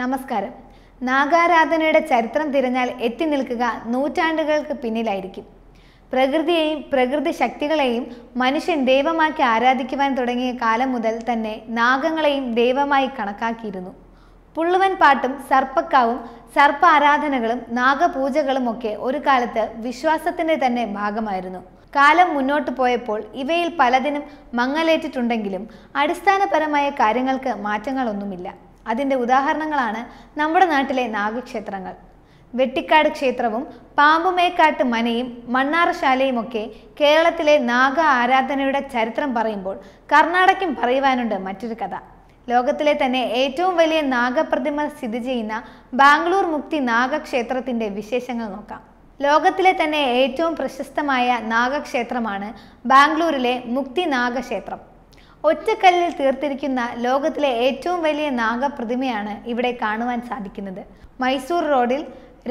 നമസ്കാരം നാഗാരാധനയുടെ ചരിത്രം തിരഞ്ഞാൽ എത്തി നിൽക്കുക നൂറ്റാണ്ടുകൾക്ക് പിന്നിലായിരിക്കും പ്രകൃതിയെയും പ്രകൃതി ശക്തികളെയും മനുഷ്യൻ ദൈവമാക്കി ആരാധിക്കുവാൻ തുടങ്ങിയ കാലം മുതൽ തന്നെ നാഗങ്ങളെയും ദൈവമായി കണക്കാക്കിയിരുന്നു പുള്ളുവൻ പാട്ടും സർപ്പക്കാവും സർപ്പ ആരാധനകളും നാഗപൂജകളും ഒക്കെ ഒരു കാലത്ത് വിശ്വാസത്തിൻ്റെ തന്നെ ഭാഗമായിരുന്നു കാലം മുന്നോട്ട് പോയപ്പോൾ ഇവയിൽ പലതിനും മങ്ങലേറ്റിട്ടുണ്ടെങ്കിലും അടിസ്ഥാനപരമായ കാര്യങ്ങൾക്ക് മാറ്റങ്ങളൊന്നുമില്ല അതിൻ്റെ ഉദാഹരണങ്ങളാണ് നമ്മുടെ നാട്ടിലെ നാഗക്ഷേത്രങ്ങൾ വെട്ടിക്കാട് ക്ഷേത്രവും പാമ്പുമേക്കാട്ട് മനയും മണ്ണാറശാലയുമൊക്കെ കേരളത്തിലെ നാഗ ആരാധനയുടെ ചരിത്രം പറയുമ്പോൾ കർണാടകയ്ക്കും പറയുവാനുണ്ട് മറ്റൊരു കഥ ലോകത്തിലെ തന്നെ ഏറ്റവും വലിയ നാഗപ്രതിമ സ്ഥിതി ചെയ്യുന്ന ബാംഗ്ലൂർ മുക്തി നാഗക്ഷേത്രത്തിൻ്റെ വിശേഷങ്ങൾ നോക്കാം ലോകത്തിലെ തന്നെ ഏറ്റവും പ്രശസ്തമായ നാഗക്ഷേത്രമാണ് ബാംഗ്ലൂരിലെ മുക്തി നാഗക്ഷേത്രം ഒറ്റക്കല്ലിൽ തീർത്തിരിക്കുന്ന ലോകത്തിലെ ഏറ്റവും വലിയ നാഗപ്രതിമയാണ് ഇവിടെ കാണുവാൻ സാധിക്കുന്നത് മൈസൂർ റോഡിൽ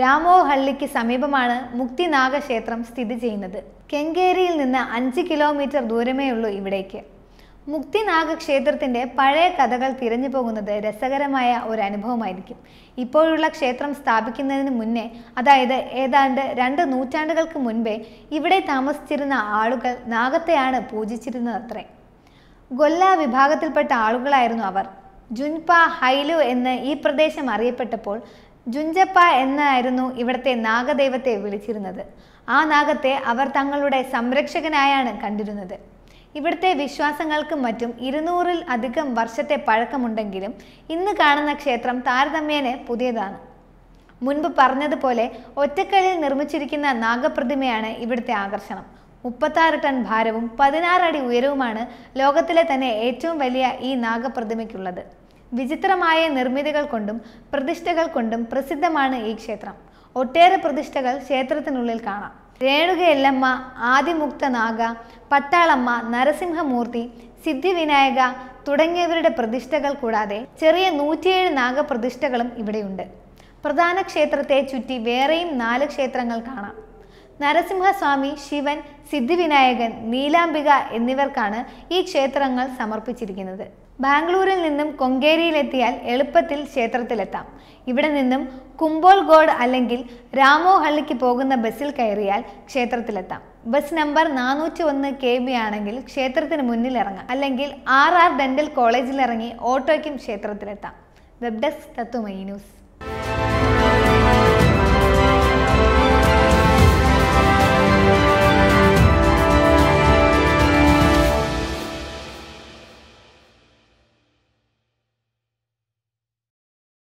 രാമോഹള്ളിക്ക് സമീപമാണ് മുക്തി നാഗക്ഷേത്രം സ്ഥിതി ചെയ്യുന്നത് കെങ്കേരിയിൽ നിന്ന് അഞ്ച് കിലോമീറ്റർ ദൂരമേ ഉള്ളൂ ഇവിടേക്ക് മുക്തി ക്ഷേത്രത്തിൻ്റെ പഴയ കഥകൾ തിരഞ്ഞു പോകുന്നത് രസകരമായ ഒരു അനുഭവമായിരിക്കും ഇപ്പോഴുള്ള ക്ഷേത്രം സ്ഥാപിക്കുന്നതിന് മുന്നേ അതായത് ഏതാണ്ട് രണ്ട് നൂറ്റാണ്ടുകൾക്ക് മുൻപേ ഇവിടെ താമസിച്ചിരുന്ന ആളുകൾ നാഗത്തെയാണ് പൂജിച്ചിരുന്നത് അത്രേ ഗൊല്ല വിഭാഗത്തിൽപ്പെട്ട ആളുകളായിരുന്നു അവർ ജുൻപ ഹൈലു എന്ന് ഈ പ്രദേശം അറിയപ്പെട്ടപ്പോൾ ജുഞ്ചപ്പ എന്നായിരുന്നു ഇവിടത്തെ നാഗദൈവത്തെ വിളിച്ചിരുന്നത് ആ നാഗത്തെ അവർ തങ്ങളുടെ സംരക്ഷകനായാണ് കണ്ടിരുന്നത് ഇവിടുത്തെ വിശ്വാസങ്ങൾക്കും മറ്റും ഇരുന്നൂറിൽ അധികം വർഷത്തെ പഴക്കമുണ്ടെങ്കിലും ഇന്ന് കാണുന്ന ക്ഷേത്രം താരതമ്യേന പുതിയതാണ് മുൻപ് പറഞ്ഞതുപോലെ ഒറ്റക്കല്ലിൽ നിർമ്മിച്ചിരിക്കുന്ന നാഗപ്രതിമയാണ് ഇവിടുത്തെ ആകർഷണം മുപ്പത്താറ് ടൺ ഭാരവും പതിനാറ് അടി ഉയരവുമാണ് ലോകത്തിലെ തന്നെ ഏറ്റവും വലിയ ഈ നാഗപ്രതിമയ്ക്കുള്ളത് വിചിത്രമായ നിർമ്മിതികൾ കൊണ്ടും പ്രതിഷ്ഠകൾ കൊണ്ടും പ്രസിദ്ധമാണ് ഈ ക്ഷേത്രം ഒട്ടേറെ പ്രതിഷ്ഠകൾ ക്ഷേത്രത്തിനുള്ളിൽ കാണാം രേണുകയല്ലമ്മ ആദിമുക്ത നാഗ പട്ടാളമ്മ നരസിംഹമൂർത്തി സിദ്ധിവിനായക തുടങ്ങിയവരുടെ പ്രതിഷ്ഠകൾ കൂടാതെ ചെറിയ നൂറ്റിയേഴ് നാഗപ്രതിഷ്ഠകളും ഇവിടെയുണ്ട് പ്രധാന ക്ഷേത്രത്തെ ചുറ്റി വേറെയും നാല് ക്ഷേത്രങ്ങൾ കാണാം നരസിംഹസ്വാമി ശിവൻ സിദ്ധിവിനായകൻ നീലാംബിക എന്നിവർക്കാണ് ഈ ക്ഷേത്രങ്ങൾ സമർപ്പിച്ചിരിക്കുന്നത് ബാംഗ്ലൂരിൽ നിന്നും കൊങ്കേരിയിലെത്തിയാൽ എളുപ്പത്തിൽ ക്ഷേത്രത്തിലെത്താം ഇവിടെ നിന്നും കുമ്പോൾഗോഡ് അല്ലെങ്കിൽ രാമോഹള്ളിക്ക് പോകുന്ന ബസ്സിൽ കയറിയാൽ ക്ഷേത്രത്തിലെത്താം ബസ് നമ്പർ നാനൂറ്റി ഒന്ന് കെ ബി ആണെങ്കിൽ ക്ഷേത്രത്തിന് മുന്നിൽ ഇറങ്ങാം അല്ലെങ്കിൽ ആർ ആർ ഡെന്റൽ കോളേജിൽ ഇറങ്ങി ഓട്ടോയ്ക്കും ക്ഷേത്രത്തിലെത്താം വെബ് ഡെസ്ക് തത്വമൈ ന്യൂസ്